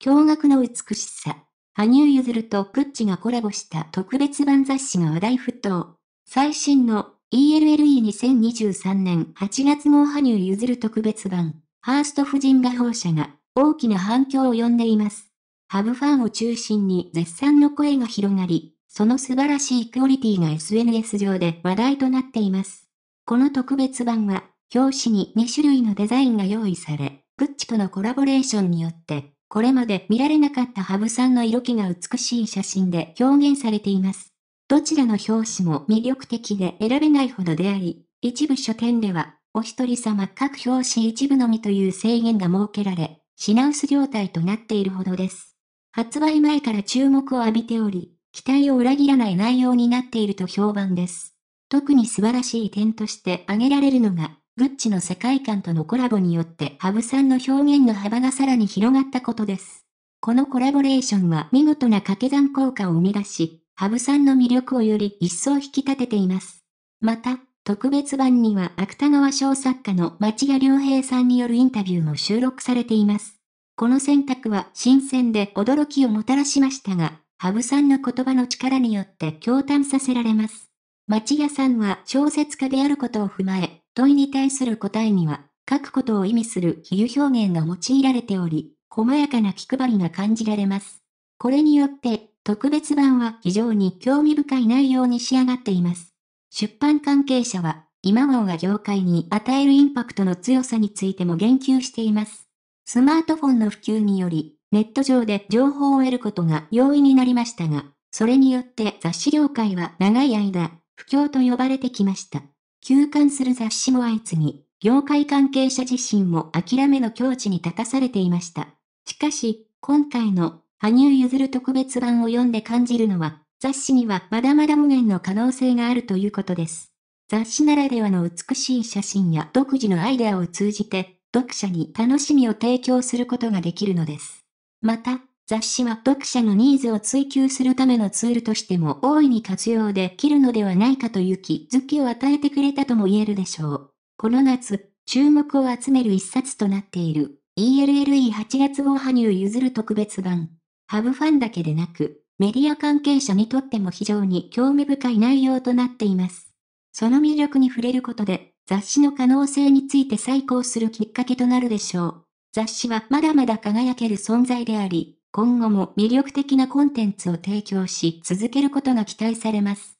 驚愕の美しさ。羽生結弦とプッチがコラボした特別版雑誌が話題沸騰。最新の ELLE2023 年8月号羽生結弦特別版、ファースト夫人画報社が大きな反響を呼んでいます。ハブファンを中心に絶賛の声が広がり、その素晴らしいクオリティが SNS 上で話題となっています。この特別版は、表紙に2種類のデザインが用意され、グッチとのコラボレーションによって、これまで見られなかった羽生さんの色気が美しい写真で表現されています。どちらの表紙も魅力的で選べないほどであり、一部書店では、お一人様各表紙一部のみという制限が設けられ、品薄状態となっているほどです。発売前から注目を浴びており、期待を裏切らない内容になっていると評判です。特に素晴らしい点として挙げられるのが、グッチの世界観とのコラボによって羽生さんの表現の幅がさらに広がったことです。このコラボレーションは見事な掛け算効果を生み出し、羽生さんの魅力をより一層引き立てています。また、特別版には芥川賞作家の町屋良平さんによるインタビューも収録されています。この選択は新鮮で驚きをもたらしましたが、羽生さんの言葉の力によって共感させられます。町屋さんは小説家であることを踏まえ、問いに対する答えには、書くことを意味する比喩表現が用いられており、細やかな気配りが感じられます。これによって、特別版は非常に興味深い内容に仕上がっています。出版関係者は、今頃が業界に与えるインパクトの強さについても言及しています。スマートフォンの普及により、ネット上で情報を得ることが容易になりましたが、それによって雑誌業界は長い間、不況と呼ばれてきました。休刊する雑誌も相次ぎ、業界関係者自身も諦めの境地に立たされていました。しかし、今回の羽生結弦特別版を読んで感じるのは、雑誌にはまだまだ無限の可能性があるということです。雑誌ならではの美しい写真や独自のアイデアを通じて、読者に楽しみを提供することができるのです。また、雑誌は読者のニーズを追求するためのツールとしても大いに活用できるのではないかという気づきを与えてくれたとも言えるでしょう。この夏、注目を集める一冊となっている ELLE8 月号羽生譲る特別版。ハブファンだけでなく、メディア関係者にとっても非常に興味深い内容となっています。その魅力に触れることで、雑誌の可能性について再考するきっかけとなるでしょう。雑誌はまだまだ輝ける存在であり、今後も魅力的なコンテンツを提供し続けることが期待されます。